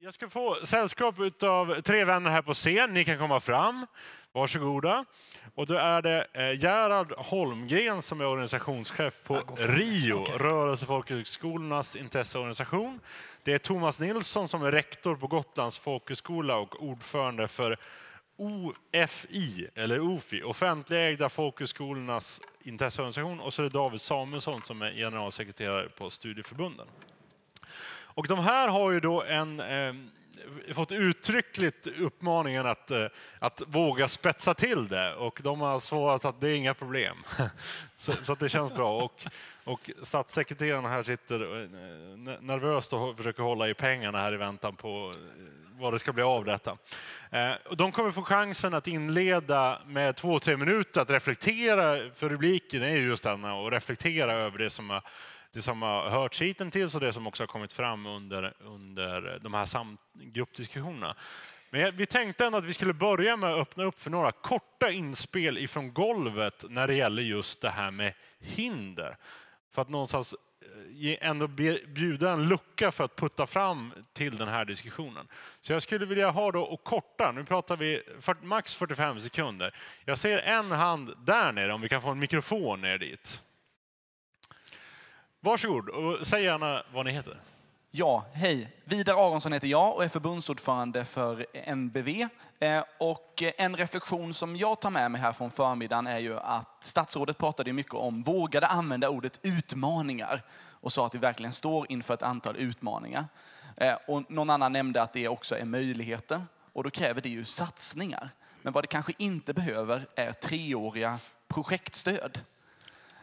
Jag ska få sällskap av tre vänner här på scen. Ni kan komma fram. Varsågoda. Och då är det eh, Gerhard Holmgren som är organisationschef på ah, RIO, okay. Rörelse intresseorganisation. Det är Thomas Nilsson som är rektor på Gotlands folkhögskola och ordförande för OFI, eller OFI, offentligägda folkhögskolornas intresseorganisation. Och så är det David Samuelsson som är generalsekreterare på studieförbunden. Och de här har ju då en, eh, fått uttryckligt uppmaningen att, eh, att våga spetsa till det och de har svarat att det är inga problem. så, så det känns bra. Och, och statssekreteraren här sitter eh, nervöst och försöker hålla i pengarna här i väntan på eh, vad det ska bli av detta. Eh, de kommer få chansen att inleda med två, tre minuter att reflektera, för rubriken är just denna, och reflektera över det som har det som har hörts hittills och det som också har kommit fram under, under de här gruppdiskussionerna. Men vi tänkte ändå att vi skulle börja med att öppna upp för några korta inspel ifrån golvet när det gäller just det här med hinder. För att någonstans eh, ändå bjuda en lucka för att putta fram till den här diskussionen. Så jag skulle vilja ha då och korta, nu pratar vi max 45 sekunder. Jag ser en hand där nere, om vi kan få en mikrofon ner dit. Varsågod och säg gärna vad ni heter. Ja, hej. Vidar Aronsson heter jag och är förbundsordförande för NBV. Eh, och en reflektion som jag tar med mig här från förmiddagen är ju att statsrådet pratade mycket om, vågade använda ordet utmaningar och sa att vi verkligen står inför ett antal utmaningar. Eh, och någon annan nämnde att det också är möjligheter och då kräver det ju satsningar. Men vad det kanske inte behöver är treåriga projektstöd.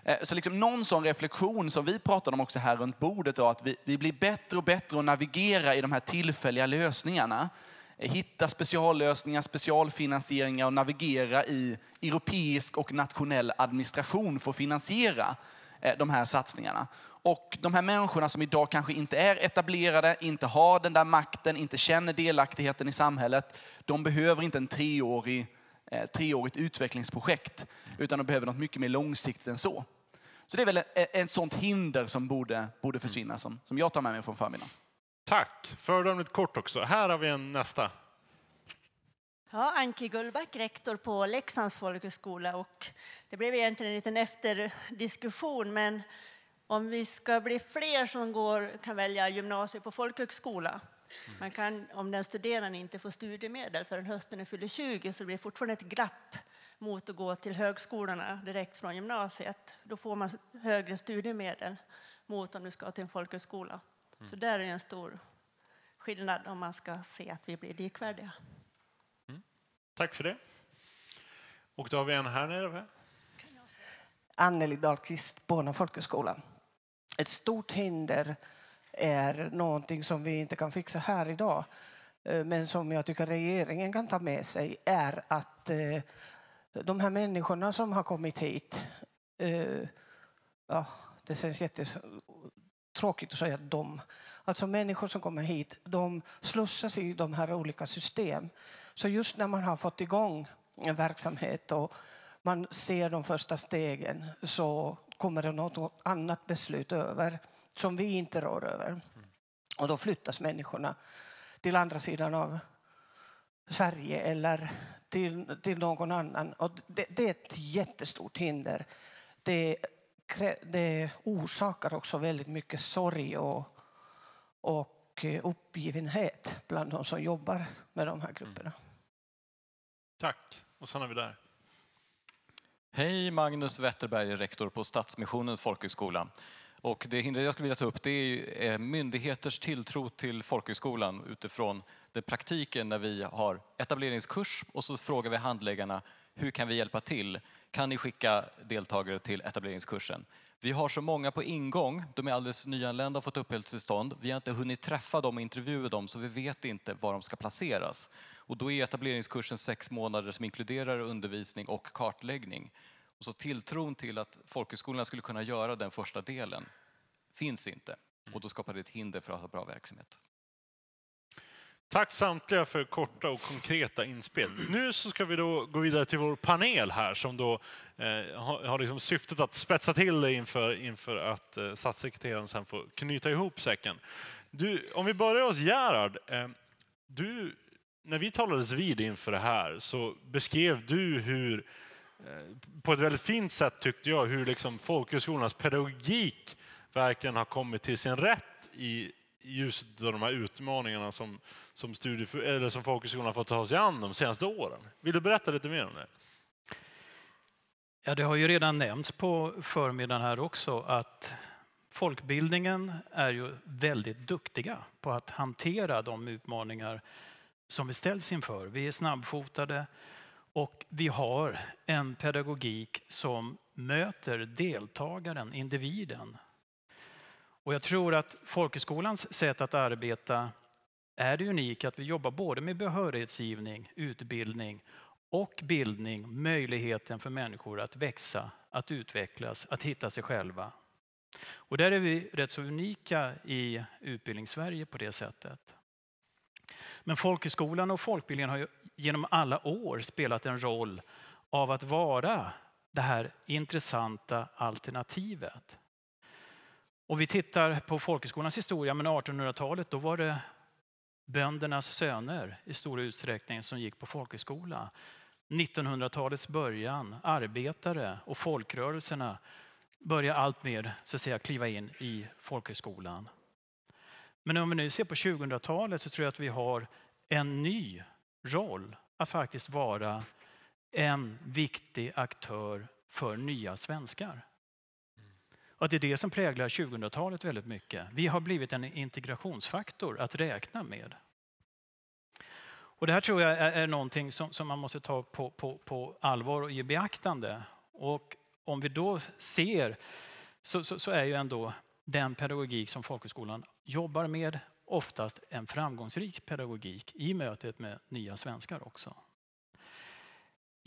Eh, så liksom någon sån reflektion som vi pratade om också här runt bordet, var att vi, vi blir bättre och bättre att navigera i de här tillfälliga lösningarna. Eh, hitta speciallösningar, specialfinansieringar och navigera i europeisk och nationell administration för att finansiera eh, de här satsningarna. Och de här människorna som idag kanske inte är etablerade, inte har den där makten, inte känner delaktigheten i samhället, de behöver inte en treårig, treårigt utvecklingsprojekt, utan de behöver något mycket mer långsiktigt än så. Så det är väl ett sånt hinder som borde, borde försvinna mm. som, som jag tar med mig från förmiddagen. Tack! Föredömligt kort också. Här har vi en nästa. Ja, Anki Gullback, rektor på Leksands folkhögskola. Och det blev egentligen en liten efterdiskussion, men om vi ska bli fler som går, kan välja gymnasiet på folkhögskola mm. man kan, om den studerande inte får studiemedel förrän hösten är fyller 20 så blir det fortfarande ett glapp mot att gå till högskolorna direkt från gymnasiet. Då får man högre studiemedel mot om du ska till en folkhögskola. Mm. Så där är en stor skillnad om man ska se att vi blir likvärdiga. Mm. Tack för det. Och då har vi en här nere. Anneli Dahlqvist, Bona folkhögskola. Ett stort hinder är någonting som vi inte kan fixa här idag eh, men som jag tycker regeringen kan ta med sig är att eh, de här människorna som har kommit hit, eh, ja, det känns jättetråkigt att säga de. Alltså människor som kommer hit, de slussas i de här olika systemen. Så just när man har fått igång en verksamhet och man ser de första stegen så kommer det något annat beslut över som vi inte rår över. Mm. Och då flyttas människorna till andra sidan av Sverige eller till, till någon annan. Och det, det är ett jättestort hinder. Det, det orsakar också väldigt mycket sorg och, och eh, uppgivenhet bland de som jobbar med de här mm. grupperna. Mm. Tack. Och sen är vi där. Hej, Magnus Wetterberg, rektor på Stadsmissionens folkhögskola. Och det hinder jag skulle vilja ta upp det är eh, myndigheters tilltro till folkhögskolan utifrån praktiken när vi har etableringskurs och så frågar vi handläggarna hur kan vi hjälpa till? Kan ni skicka deltagare till etableringskursen? Vi har så många på ingång, de är alldeles nyanlända och fått uppehållstillstånd. Vi har inte hunnit träffa dem och intervjua dem så vi vet inte var de ska placeras. Och då är etableringskursen sex månader som inkluderar undervisning och kartläggning. Och så tilltron till att folkhögskolorna skulle kunna göra den första delen finns inte. Och då skapar det ett hinder för att ha bra verksamhet. Tack samtliga för korta och konkreta inspel. Nu så ska vi då gå vidare till vår panel här som då eh, har, har liksom syftet att spetsa till det inför, inför att eh, statssekreteraren sen får knyta ihop säcken. Du, om vi börjar hos Gerhard. Eh, du, när vi talades vid inför det här så beskrev du hur, eh, på ett väldigt fint sätt tyckte jag, hur liksom folkhögskolornas pedagogik verkligen har kommit till sin rätt i ljuset av de här utmaningarna som, som, eller som folkhögskolan har fått ta sig an de senaste åren. Vill du berätta lite mer om det? Ja, det har ju redan nämnts på förmiddagen här också att folkbildningen är ju väldigt duktiga på att hantera de utmaningar som vi ställs inför. Vi är snabbfotade och vi har en pedagogik som möter deltagaren, individen, och jag tror att folkhögskolans sätt att arbeta är det unika att vi jobbar både med behörighetsgivning, utbildning och bildning, möjligheten för människor att växa, att utvecklas, att hitta sig själva. Och där är vi rätt så unika i utbildningssverige på det sättet. Men folkhögskolan och folkbildningen har genom alla år spelat en roll av att vara det här intressanta alternativet. Och vi tittar på folkhögskolans historia, men 1800-talet då var det böndernas söner i stor utsträckning som gick på folkhögskola. 1900-talets början, arbetare och folkrörelserna börjar allt mer så att säga, kliva in i folkhögskolan. Men om vi nu ser på 2000-talet så tror jag att vi har en ny roll att faktiskt vara en viktig aktör för nya svenskar. Och det är det som präglar 2000-talet väldigt mycket. Vi har blivit en integrationsfaktor att räkna med. Och det här tror jag är någonting som, som man måste ta på, på, på, allvar och ge beaktande. Och om vi då ser så, så, så är ju ändå den pedagogik som folkhögskolan jobbar med oftast en framgångsrik pedagogik i mötet med nya svenskar också.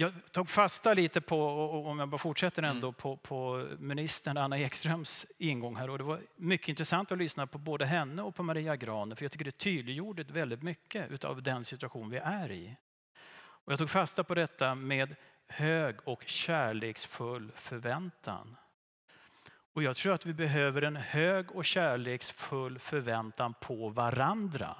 Jag tog fasta lite på, om jag bara fortsätter mm. ändå, på, på ministern Anna Ekströms ingång här. Och det var mycket intressant att lyssna på både henne och på Maria Graner för jag tycker det tydliggjorde väldigt mycket av den situation vi är i. Och jag tog fasta på detta med hög och kärleksfull förväntan. Och jag tror att vi behöver en hög och kärleksfull förväntan på varandra.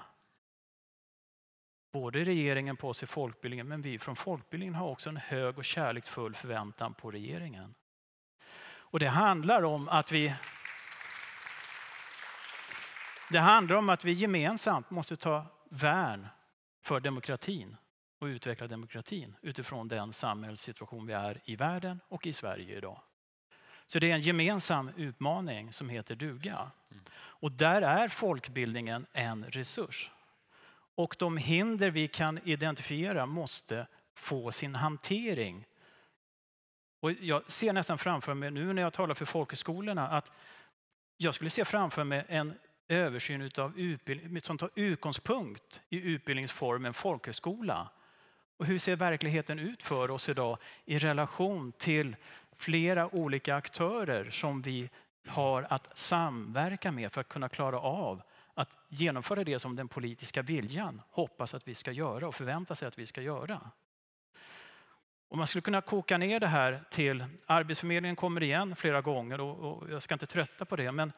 Både regeringen på sig folkbildningen, men vi från folkbildningen har också en hög och kärleksfull förväntan på regeringen. Och det handlar om att vi det handlar om att vi gemensamt måste ta värn för demokratin och utveckla demokratin utifrån den samhällssituation vi är i världen och i Sverige idag. Så det är en gemensam utmaning som heter duga. Mm. Och där är folkbildningen en resurs. Och de hinder vi kan identifiera måste få sin hantering. Och jag ser nästan framför mig, nu när jag talar för folkhögskolorna, att jag skulle se framför mig en översyn av utbildning, som tar utgångspunkt i utbildningsformen folkhögskola. Och hur ser verkligheten ut för oss idag i relation till flera olika aktörer som vi har att samverka med för att kunna klara av att genomföra det som den politiska viljan hoppas att vi ska göra och förväntar sig att vi ska göra. Och man skulle kunna koka ner det här till Arbetsförmedlingen kommer igen flera gånger och, och jag ska inte trötta på det. Men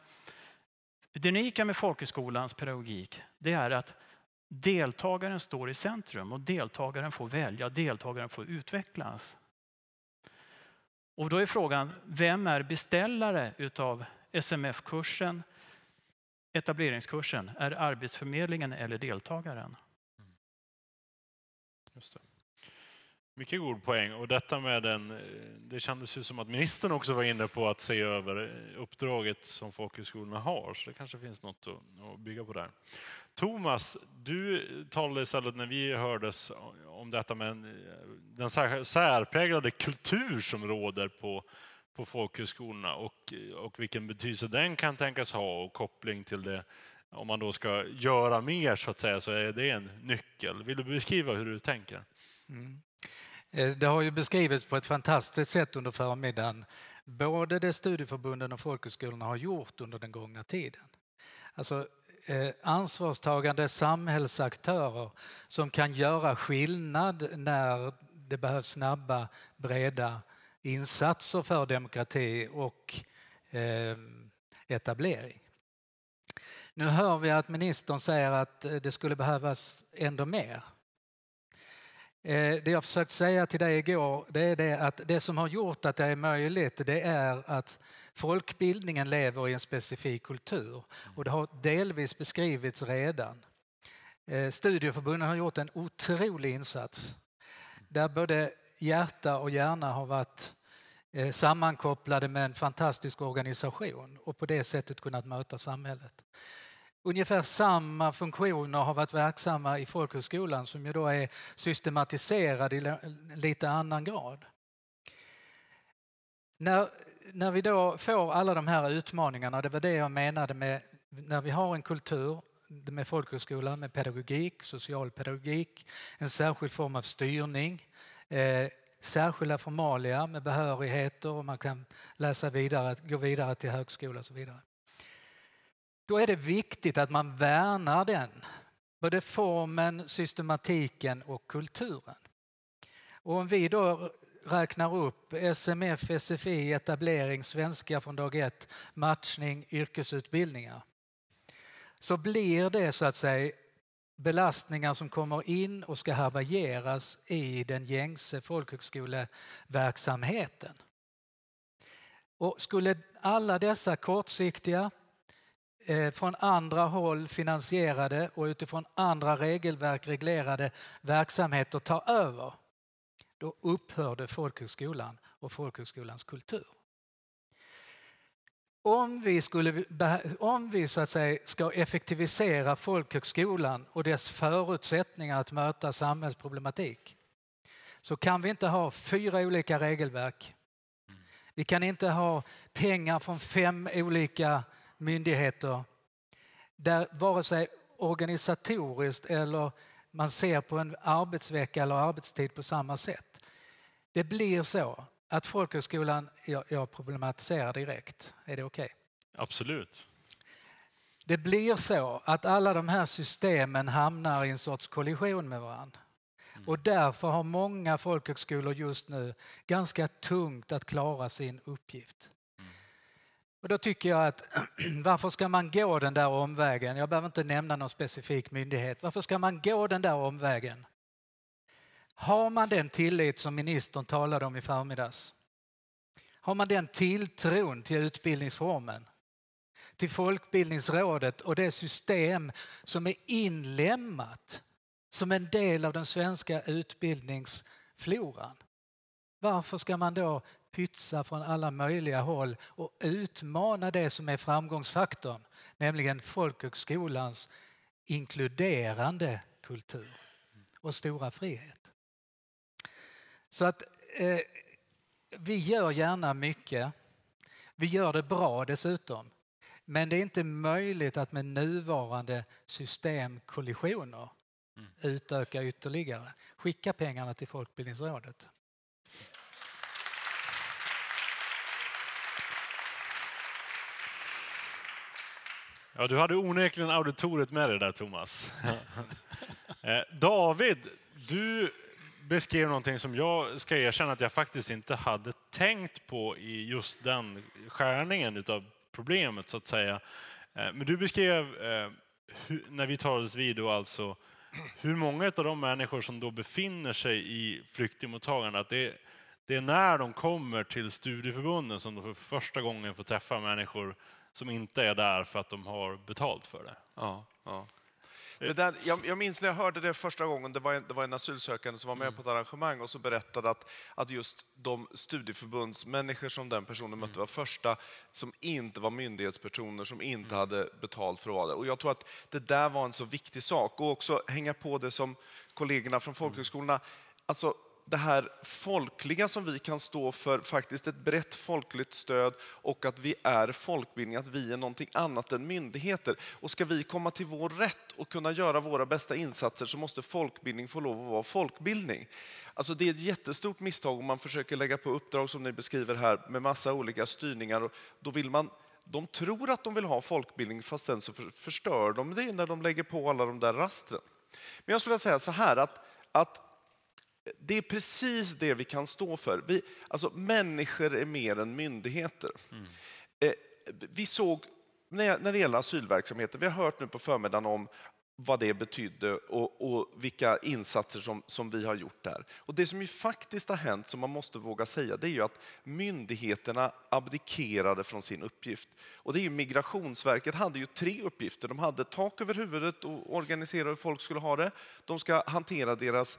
det unika med folkhögskolans pedagogik det är att deltagaren står i centrum och deltagaren får välja, deltagaren får utvecklas. Och då är frågan, vem är beställare utav SMF-kursen? etableringskursen? Är Arbetsförmedlingen eller deltagaren? Mm. Just det. Mycket god poäng. Och detta med den, eh, det kändes ju som att ministern också var inne på att se över eh, uppdraget som folkhögskolorna har, så det kanske finns något att, bygga på där. Thomas, du talade istället när vi hördes om detta med eh, den särpräglade kultur som råder på på folkhögskolorna och, och vilken betydelse den kan tänkas ha och koppling till det om man då ska göra mer så att säga så är det en nyckel. Vill du beskriva hur du tänker? Mm. Eh, det har ju beskrivits på ett fantastiskt sätt under förmiddagen både det studieförbunden och folkhögskolorna har gjort under den gångna tiden. Alltså eh, ansvarstagande samhällsaktörer som kan göra skillnad när det behövs snabba, breda insatser för demokrati och eh, etablering. Nu hör vi att ministern säger att eh, det skulle behövas ändå mer. Eh, det jag försökte säga till dig igår det är det att det som har gjort att det är möjligt det är att folkbildningen lever i en specifik kultur mm. och det har delvis beskrivits redan. Studieförbunden har gjort en otrolig insats mm. där både hjärta och hjärna har varit eh, sammankopplade med en fantastisk organisation och på det sättet kunnat möta samhället. Ungefär samma funktioner har varit verksamma i folkhögskolan som ju då är systematiserad i lite annan grad. När, när vi då får alla de här utmaningarna, det var det jag menade med när vi har en kultur med folkhögskolan med pedagogik, social pedagogik, en särskild form av styrning, Eh, särskilda formalia med behörigheter och man kan läsa vidare, gå vidare till högskola och så vidare. Då är det viktigt att man värnar den, både formen, systematiken och kulturen. Och om vi då räknar upp SMF, SFI, etablering, svenska från dag ett, matchning, yrkesutbildningar så blir det så att säga belastningar som kommer in och ska härbärgeras i den gängse folkhögskoleverksamheten. Och skulle alla dessa kortsiktiga, eh, från andra håll finansierade och utifrån andra regelverk reglerade verksamheter ta över, då upphörde folkhögskolan och folkhögskolans kultur om vi, skulle, om vi så att säga, ska effektivisera folkhögskolan och dess förutsättningar att möta samhällsproblematik så kan vi inte ha fyra olika regelverk. Vi kan inte ha pengar från fem olika myndigheter där vare sig organisatoriskt eller man ser på en arbetsvecka eller arbetstid på samma sätt. Det blir så att folkhögskolan, jag, jag problematiserar direkt, är det okej? Okay? Absolut. Det blir så att alla de här systemen hamnar i en sorts kollision med varandra. Mm. Och därför har många folkhögskolor just nu ganska tungt att klara sin uppgift. Mm. Och då tycker jag att varför ska man gå den där omvägen? Jag behöver inte nämna någon specifik myndighet. Varför ska man gå den där omvägen? Har man den tillit som ministern talade om i förmiddags? Har man den tilltron till utbildningsformen? Till Folkbildningsrådet och det system som är inlämnat som en del av den svenska utbildningsfloran? Varför ska man då pytsa från alla möjliga håll och utmana det som är framgångsfaktorn, nämligen folkhögskolans inkluderande kultur och stora frihet. Så att eh, vi gör gärna mycket. Vi gör det bra dessutom. Men det är inte möjligt att med nuvarande systemkollisioner mm. utöka ytterligare. Skicka pengarna till Folkbildningsrådet. Ja, du hade onekligen auditoriet med dig där, Thomas. Eh, David, du beskrev någonting som jag ska erkänna att jag faktiskt inte hade tänkt på i just den skärningen av problemet så att säga. Eh, men du beskrev, eh, när vi talades vid då alltså, hur många av de människor som då befinner sig i flyktingmottagande, att det, det är när de kommer till studieförbunden som de för första gången får träffa människor som inte är där för att de har betalt för det. Ja, ja. Det där, jag, jag, minns när jag hörde det första gången, det var en, det var en asylsökande som var med mm. på ett arrangemang och så berättade att, att just de studieförbundsmänniskor som den personen mötte mm. var första som inte var myndighetspersoner, som inte mm. hade betalt för att vara det. Och jag tror att det där var en så viktig sak. Och också hänga på det som kollegorna från mm. folkhögskolorna, alltså det här folkliga som vi kan stå för, faktiskt ett brett folkligt stöd och att vi är folkbildning, att vi är någonting annat än myndigheter. Och ska vi komma till vår rätt och kunna göra våra bästa insatser så måste folkbildning få lov att vara folkbildning. Alltså det är ett jättestort misstag om man försöker lägga på uppdrag som ni beskriver här med massa olika styrningar. Då vill man de tror att de vill ha folkbildning fast sen så förstör de det när de lägger på alla de där rastren. Men jag skulle vilja säga så här att, att det är precis det vi kan stå för. Vi, alltså, människor är mer än myndigheter. Mm. Eh, vi såg, när, när det gäller asylverksamheten, vi har hört nu på förmiddagen om vad det betydde och, och vilka insatser som, som, vi har gjort där. Och det som ju faktiskt har hänt, som man måste våga säga, det är ju att myndigheterna abdikerade från sin uppgift. Och det är ju Migrationsverket hade ju tre uppgifter. De hade tak över huvudet och organisera hur folk skulle ha det. De ska hantera deras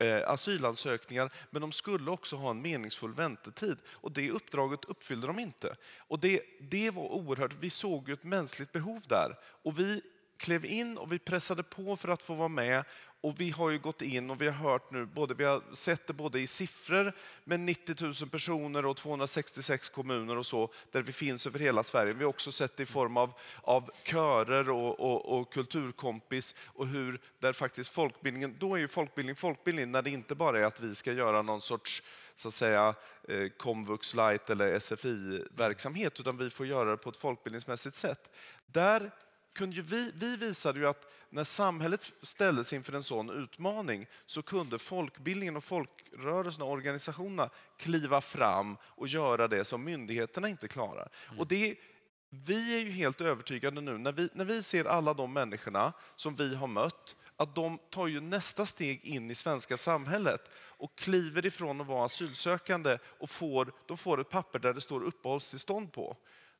Eh, asylansökningar, men de skulle också ha en meningsfull väntetid. Och det uppdraget uppfyllde de inte. Och det, det var oerhört, vi såg ett mänskligt behov där. Och vi klev in och vi pressade på för att få vara med och vi har ju gått in och vi har hört nu, både, vi har sett det både i siffror med 90 000 personer och 266 kommuner och så, där vi finns över hela Sverige. Vi har också sett det i form av, av körer och, och, och kulturkompis och hur där faktiskt folkbildningen, då är ju folkbildning folkbildning när det inte bara är att vi ska göra någon sorts så att säga eh, komvux light eller SFI-verksamhet, utan vi får göra det på ett folkbildningsmässigt sätt. Där kunde vi, vi visade ju att när samhället ställdes inför en sån utmaning så kunde folkbildningen och folkrörelserna och organisationerna kliva fram och göra det som myndigheterna inte klarar. Mm. Och det, vi är ju helt övertygade nu, när vi, när vi ser alla de människorna som vi har mött, att de tar ju nästa steg in i svenska samhället och kliver ifrån att vara asylsökande och får, de får ett papper där det står uppehållstillstånd på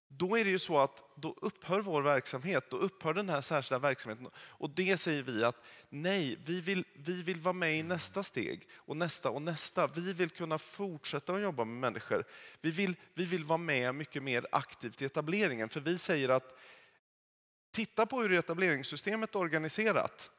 då är det ju så att då upphör vår verksamhet, då upphör den här särskilda verksamheten. Och det säger vi att nej, vi vill, vi vill vara med i nästa steg och nästa och nästa. Vi vill kunna fortsätta att jobba med människor. Vi vill, vi vill vara med mycket mer aktivt i etableringen, för vi säger att titta på hur etableringssystemet är organiserat.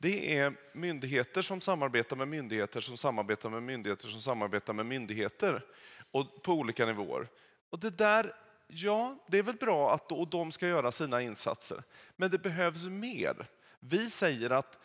Det är myndigheter som samarbetar med myndigheter som samarbetar med myndigheter som samarbetar med myndigheter och på olika nivåer. Och det där ja, det är väl bra att och de ska göra sina insatser, men det behövs mer. Vi säger att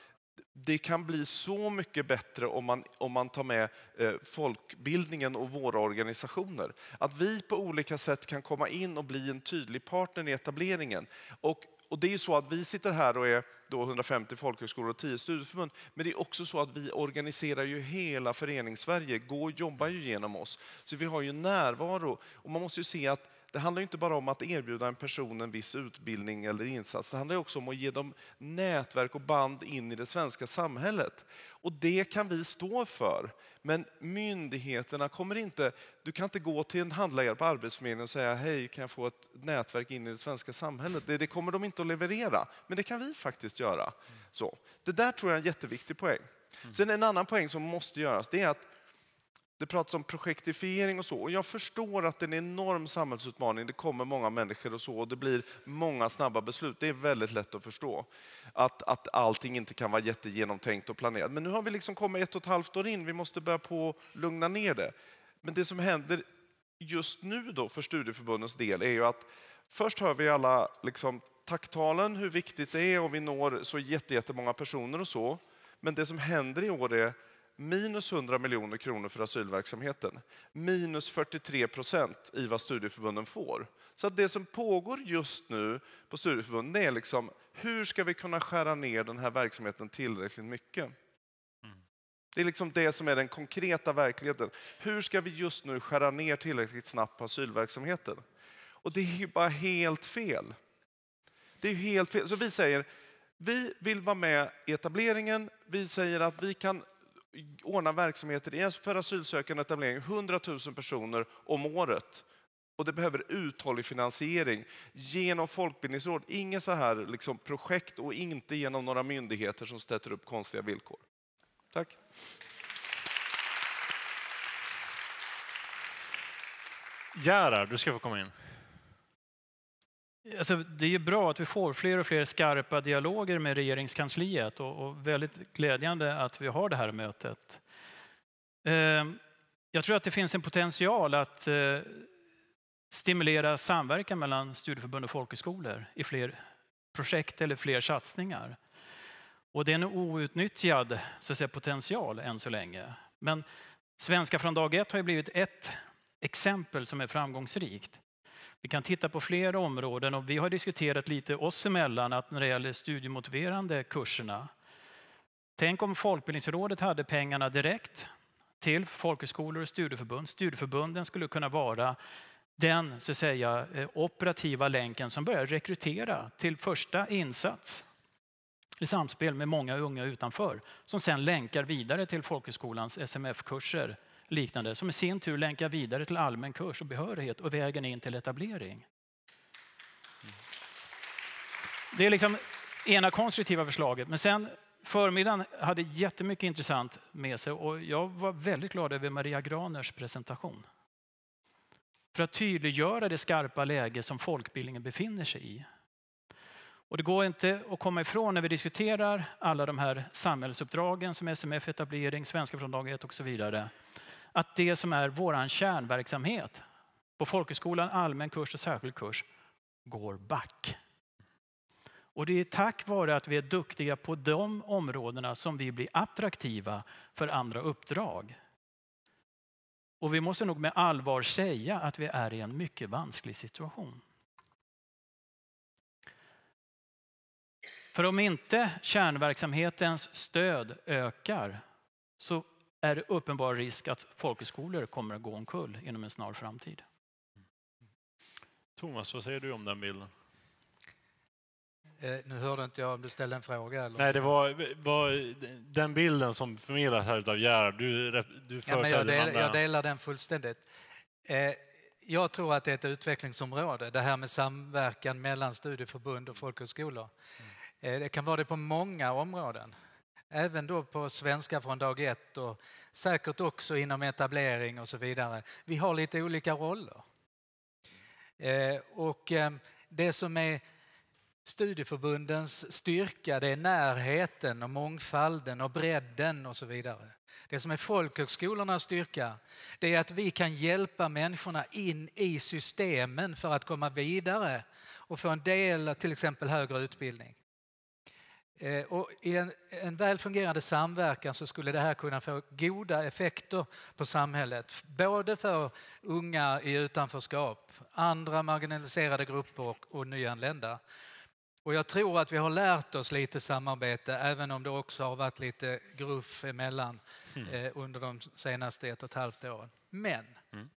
det kan bli så mycket bättre om man, om man tar med eh, folkbildningen och våra organisationer. Att vi på olika sätt kan komma in och bli en tydlig partner i etableringen. Och, och det är så att vi sitter här och är då 150 folkhögskolor och 10 studieförbund, men det är också så att vi organiserar ju hela föreningssverige, gå och jobba ju genom oss. Så vi har ju närvaro och man måste ju se att det handlar inte bara om att erbjuda en person en viss utbildning eller insats. Det handlar också om att ge dem nätverk och band in i det svenska samhället. Och det kan vi stå för. Men myndigheterna kommer inte... Du kan inte gå till en handläggare på Arbetsförmedlingen och säga hej, kan jag få ett nätverk in i det svenska samhället? Det, det kommer de inte att leverera. Men det kan vi faktiskt göra. Så. Det där tror jag är en jätteviktig poäng. Mm. Sen en annan poäng som måste göras, det är att det pratas om projektifiering och så. Och jag förstår att det är en enorm samhällsutmaning. Det kommer många människor och så. Och det blir många snabba beslut. Det är väldigt lätt att förstå. Att, att allting inte kan vara jättegenomtänkt och planerat. Men nu har vi liksom kommit ett och ett halvt år in. Vi måste börja på lugna ner det. Men det som händer just nu då för studieförbundens del är ju att först hör vi alla liksom tacktalen, hur viktigt det är och vi når så jättemånga personer och så. Men det som händer i år är minus 100 miljoner kronor för asylverksamheten, minus 43 procent i vad studieförbunden får. Så att det som pågår just nu på studieförbunden är liksom, hur ska vi kunna skära ner den här verksamheten tillräckligt mycket? Mm. Det är liksom det som är den konkreta verkligheten. Hur ska vi just nu skära ner tillräckligt snabbt på asylverksamheten? Och det är ju bara helt fel. Det är helt fel. Så vi säger, vi vill vara med i etableringen. Vi säger att vi kan ordna verksamheter för asylsökande etablering, 100 000 personer om året. Och det behöver uthållig finansiering genom folkbildningsråd. Inga så här liksom projekt och inte genom några myndigheter som stöter upp konstiga villkor. Tack. Gerhard, du ska få komma in. Alltså, det är bra att vi får fler och fler skarpa dialoger med regeringskansliet och, och väldigt glädjande att vi har det här mötet. Eh, jag tror att det finns en potential att eh, stimulera samverkan mellan studieförbund och folkhögskolor i fler projekt eller fler satsningar. Och det är en outnyttjad så att säga, potential än så länge. Men Svenska från dag ett har ju blivit ett exempel som är framgångsrikt. Vi kan titta på flera områden och vi har diskuterat lite oss emellan att när det gäller studiemotiverande kurserna. Tänk om Folkbildningsrådet hade pengarna direkt till folkhögskolor och studieförbund. Studieförbunden skulle kunna vara den så säga, eh, operativa länken som börjar rekrytera till första insats i samspel med många unga utanför som sen länkar vidare till folkhögskolans SMF-kurser liknande som i sin tur länkar vidare till allmän kurs och behörighet och vägen in till etablering. Det är liksom ena konstruktiva förslaget. Men sen förmiddagen hade jättemycket intressant med sig och jag var väldigt glad över Maria Graners presentation. För att tydliggöra det skarpa läge som folkbildningen befinner sig i. Och det går inte att komma ifrån när vi diskuterar alla de här samhällsuppdragen som SMF, etablering, svenska från dag ett och så vidare att det som är vår kärnverksamhet på folkhögskolan, allmän kurs och särskild kurs går back. Och det är tack vare att vi är duktiga på de områdena som vi blir attraktiva för andra uppdrag. Och vi måste nog med allvar säga att vi är i en mycket vansklig situation. För om inte kärnverksamhetens stöd ökar så är det uppenbar risk att folkhögskolor kommer att gå omkull inom en snar framtid. Thomas, vad säger du om den bilden? Eh, nu hörde inte jag om du ställde en fråga. Eller? Nej, det var, var den bilden som förmedlas här av Gerhard. Du, du ja, jag, del, jag delar den fullständigt. Eh, jag tror att det är ett utvecklingsområde, det här med samverkan mellan studieförbund och folkhögskolor. Mm. Eh, det kan vara det på många områden även då på svenska från dag ett och säkert också inom etablering och så vidare. Vi har lite olika roller. Eh, och eh, det som är studieförbundens styrka det är närheten och mångfalden och bredden och så vidare. Det som är folkhögskolornas styrka det är att vi kan hjälpa människorna in i systemen för att komma vidare och få en del av till exempel högre utbildning. Eh, och I en, en väl fungerande samverkan så skulle det här kunna få goda effekter på samhället. Både för unga i utanförskap, andra marginaliserade grupper och, och nyanlända. Och jag tror att vi har lärt oss lite samarbete även om det också har varit lite gruff emellan mm. eh, under de senaste ett och ett halvt åren. Men mm.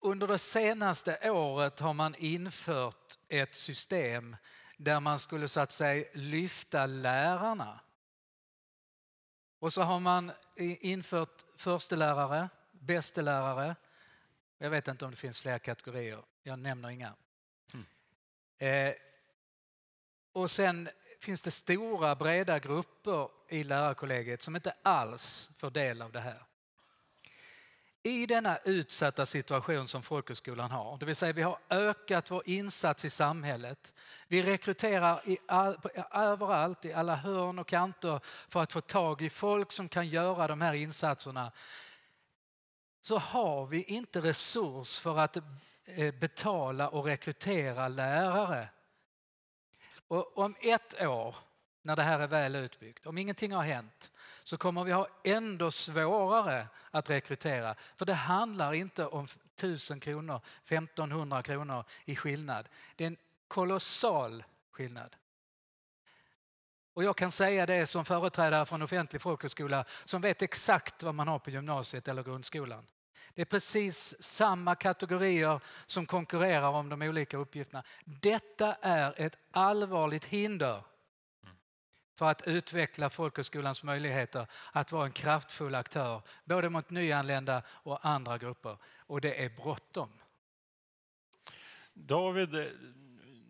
under det senaste året har man infört ett system där man skulle så att säga lyfta lärarna. Och så har man infört förstelärare, bästelärare. Jag vet inte om det finns fler kategorier, jag nämner inga. Mm. Eh, och sen finns det stora breda grupper i lärarkollegiet som inte alls får del av det här i denna utsatta situation som folkhögskolan har, det vill säga vi har ökat vår insats i samhället. Vi rekryterar i all, överallt, i alla hörn och kanter för att få tag i folk som kan göra de här insatserna. Så har vi inte resurs för att eh, betala och rekrytera lärare. Och om ett år, när det här är väl utbyggt, om ingenting har hänt, så kommer vi ha ändå svårare att rekrytera. För det handlar inte om 1000 kronor, 1500 kronor i skillnad. Det är en kolossal skillnad. Och jag kan säga det som företrädare från offentlig folkhögskola som vet exakt vad man har på gymnasiet eller grundskolan. Det är precis samma kategorier som konkurrerar om de olika uppgifterna. Detta är ett allvarligt hinder för att utveckla folkhögskolans möjligheter att vara en kraftfull aktör både mot nyanlända och andra grupper. Och det är bråttom. David, eh,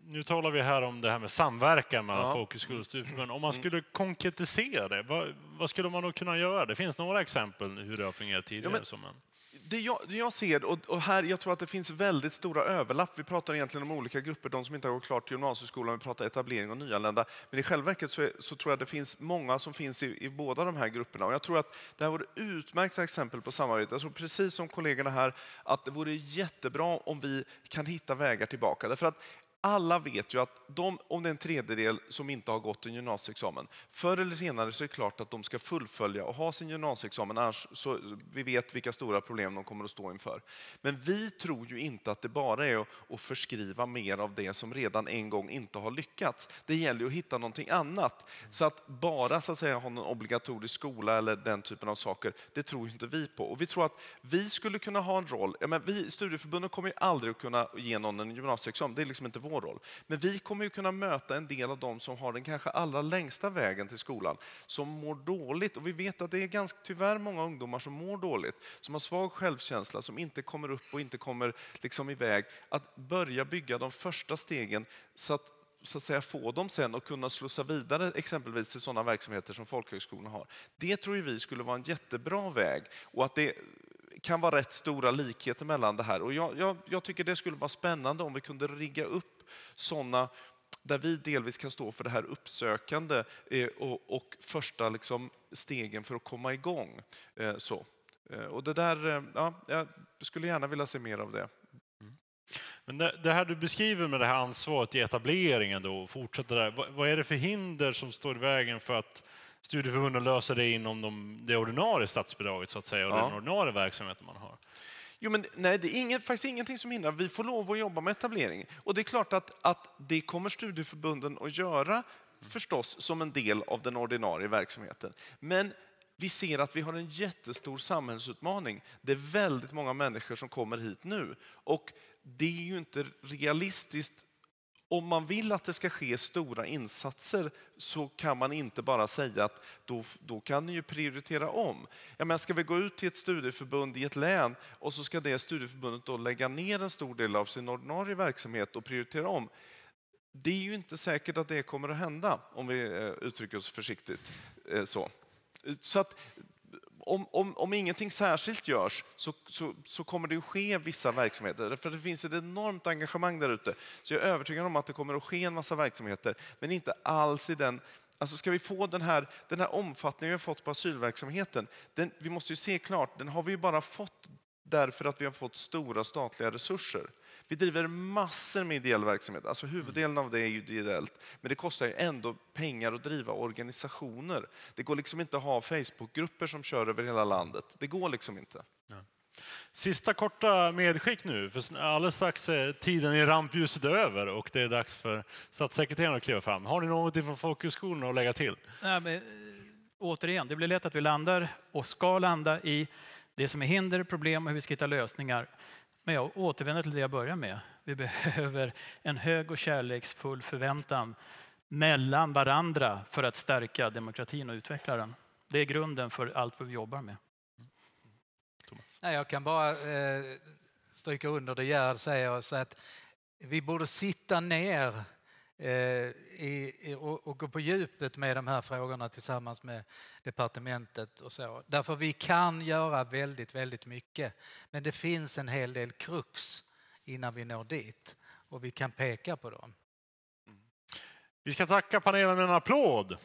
nu talar vi här om det här med samverkan mellan ja. folkhögskolor och studieförbund. Om man mm. skulle konkretisera det, vad, vad, skulle man då kunna göra? Det finns några exempel hur det har fungerat tidigare. Ja, men, som en det jag, det jag, ser, och, och, här, jag tror att det finns väldigt stora överlapp. Vi pratar egentligen om olika grupper, de som inte har gått klart gymnasieskolan, vi pratar etablering och nyanlända. Men i själva verket så, är, så tror jag det finns många som finns i, i, båda de här grupperna. Och jag tror att det här vore utmärkta exempel på samarbete. Jag tror precis som kollegorna här att det vore jättebra om vi kan hitta vägar tillbaka. Därför att alla vet ju att de, om det är en tredjedel som inte har gått en gymnasieexamen, förr eller senare så är det klart att de ska fullfölja och ha sin gymnasieexamen, annars så vi vet vilka stora problem de kommer att stå inför. Men vi tror ju inte att det bara är att förskriva mer av det som redan en gång inte har lyckats. Det gäller ju att hitta någonting annat. Så att bara så att säga, ha en obligatorisk skola eller den typen av saker, det tror inte vi på. Och vi tror att vi skulle kunna ha en roll, ja, men vi, studieförbunden kommer ju aldrig att kunna ge någon en gymnasieexamen, det är liksom inte vår vår roll. Men vi kommer ju kunna möta en del av dem som har den kanske allra längsta vägen till skolan, som mår dåligt. Och vi vet att det är ganska, tyvärr många ungdomar som mår dåligt, som har svag självkänsla, som inte kommer upp och inte kommer liksom iväg. Att börja bygga de första stegen så att så att säga, få dem sen och kunna slussa vidare exempelvis till sådana verksamheter som folkhögskolorna har. Det tror vi skulle vara en jättebra väg och att det kan vara rätt stora likheter mellan det här. Och jag, jag, jag tycker det skulle vara spännande om vi kunde rigga upp sådana där vi delvis kan stå för det här uppsökande eh, och första liksom stegen för att komma igång. Eh, så. Eh, och det där, ja, jag skulle gärna vilja se mer av det. Mm. Men det, här du beskriver med det här ansvaret i etableringen då, fortsätta där. Vad, är det för hinder som står i vägen för att studieförbunden löser det inom de, det ordinarie statsbidraget så att säga och ja. den ordinarie verksamheten man har? Jo, men nej, det är inget, faktiskt ingenting som hindrar. Vi får lov att jobba med etablering. Och det är klart att, att det kommer studieförbunden att göra förstås som en del av den ordinarie verksamheten. Men vi ser att vi har en jättestor samhällsutmaning. Det är väldigt många människor som kommer hit nu. Och det är ju inte realistiskt om man vill att det ska ske stora insatser så kan man inte bara säga att då, då kan ni ju prioritera om. Ja, men ska vi gå ut till ett studieförbund i ett län och så ska det studieförbundet då lägga ner en stor del av sin ordinarie verksamhet och prioritera om. Det är ju inte säkert att det kommer att hända, om vi eh, uttrycker oss försiktigt. Eh, så. Så att om, om, om ingenting särskilt görs så, så, så, kommer det att ske vissa verksamheter, för det finns ett enormt engagemang där ute. Så jag är övertygad om att det kommer att ske en massa verksamheter, men inte alls i den Alltså ska vi få den här, den här omfattningen vi har fått på asylverksamheten, den, vi måste ju se klart, den har vi ju bara fått därför att vi har fått stora statliga resurser. Vi driver massor med ideell verksamhet, alltså huvuddelen av det är ju ideellt. Men det kostar ju ändå pengar att driva organisationer. Det går liksom inte att ha Facebookgrupper som kör över hela landet. Det går liksom inte. Ja. Sista korta medskick nu, för alldeles strax är tiden i rampljuset över och det är dags för statssekreteraren att kliva fram. Har ni något från folkhögskolorna att lägga till? Nej, men, återigen, det blir lätt att vi landar och ska landa i det som är hinder, problem och hur vi ska hitta lösningar. Men jag återvänder till det jag började med. Vi behöver en hög och kärleksfull förväntan mellan varandra för att stärka demokratin och utveckla den. Det är grunden för allt vad vi jobbar med. Nej, jag kan bara eh, stryka under det Gerhard säger. Så att vi borde sitta ner Eh, och, och gå på djupet med de här frågorna tillsammans med departementet och så. Därför vi kan göra väldigt, väldigt mycket. Men det finns en hel del krux innan vi når dit och vi kan peka på dem. Mm. Vi ska tacka panelen med en applåd.